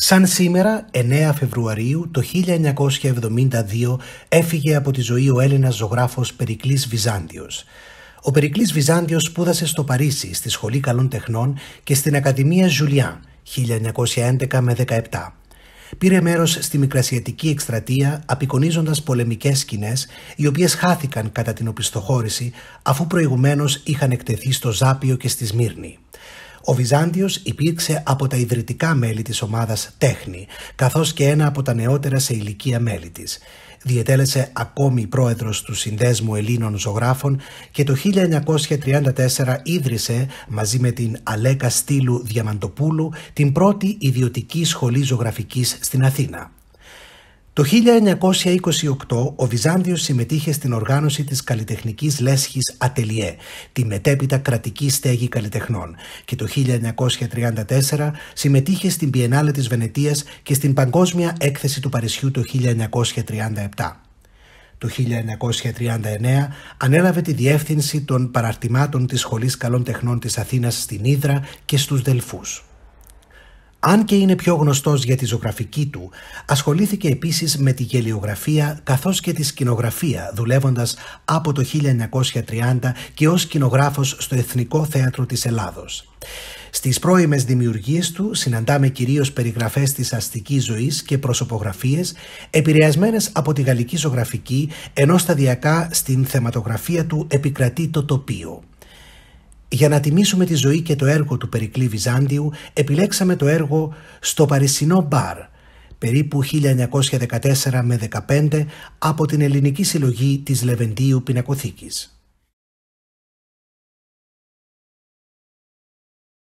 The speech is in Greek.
Σαν σήμερα, 9 Φεβρουαρίου το 1972, έφυγε από τη ζωή ο Έλληνας ζωγράφος Περικλής Βυζάντιος. Ο Περικλής Βυζάντιος σπούδασε στο Παρίσι, στη Σχολή Καλών Τεχνών και στην Ακαδημία Ζουλιά, 1911 με 17. Πήρε μέρος στη Μικρασιατική Εκστρατεία, απεικονίζοντας πολεμικές σκηνές, οι οποίες χάθηκαν κατά την οπισθοχώρηση, αφού προηγουμένως είχαν εκτεθεί στο Ζάπιο και στη Σμύρνη. Ο Βυζάντιος υπήρξε από τα ιδρυτικά μέλη της ομάδας Τέχνη, καθώς και ένα από τα νεότερα σε ηλικία μέλη της. Διετέλεσε ακόμη πρόεδρος του Συνδέσμου Ελλήνων Ζωγράφων και το 1934 ίδρυσε μαζί με την Αλέκα Στήλου Διαμαντοπούλου την πρώτη ιδιωτική σχολή ζωγραφικής στην Αθήνα. Το 1928 ο Βυζάνδιος συμμετείχε στην οργάνωση της καλλιτεχνικής λέσχης Ατελιέ, τη μετέπειτα κρατική στέγη καλλιτεχνών και το 1934 συμμετείχε στην Πιενάλε της Βενετίας και στην Παγκόσμια Έκθεση του Παρισιού το 1937. Το 1939 ανέλαβε τη διεύθυνση των παραρτημάτων της Σχολής Καλών Τεχνών της Αθήνας στην Ήδρα και στους Δελφούς. Αν και είναι πιο γνωστός για τη ζωγραφική του, ασχολήθηκε επίσης με τη γελιογραφία καθώς και τη σκηνογραφία, δουλεύοντας από το 1930 και ως σκηνογράφος στο Εθνικό Θέατρο της Ελλάδος. Στις πρώιμες δημιουργίες του συναντάμε κυρίως περιγραφές της αστικής ζωής και προσωπογραφίες επηρεασμένες από τη γαλλική ζωγραφική, ενώ σταδιακά στην θεματογραφία του επικρατεί το τοπίο. Για να τιμήσουμε τη ζωή και το έργο του Περικλή Βυζάντιου επιλέξαμε το έργο «Στο Παρισινό Μπαρ» περίπου 1914 με 15 από την ελληνική συλλογή της Λεβεντίου Πινακοθήκης.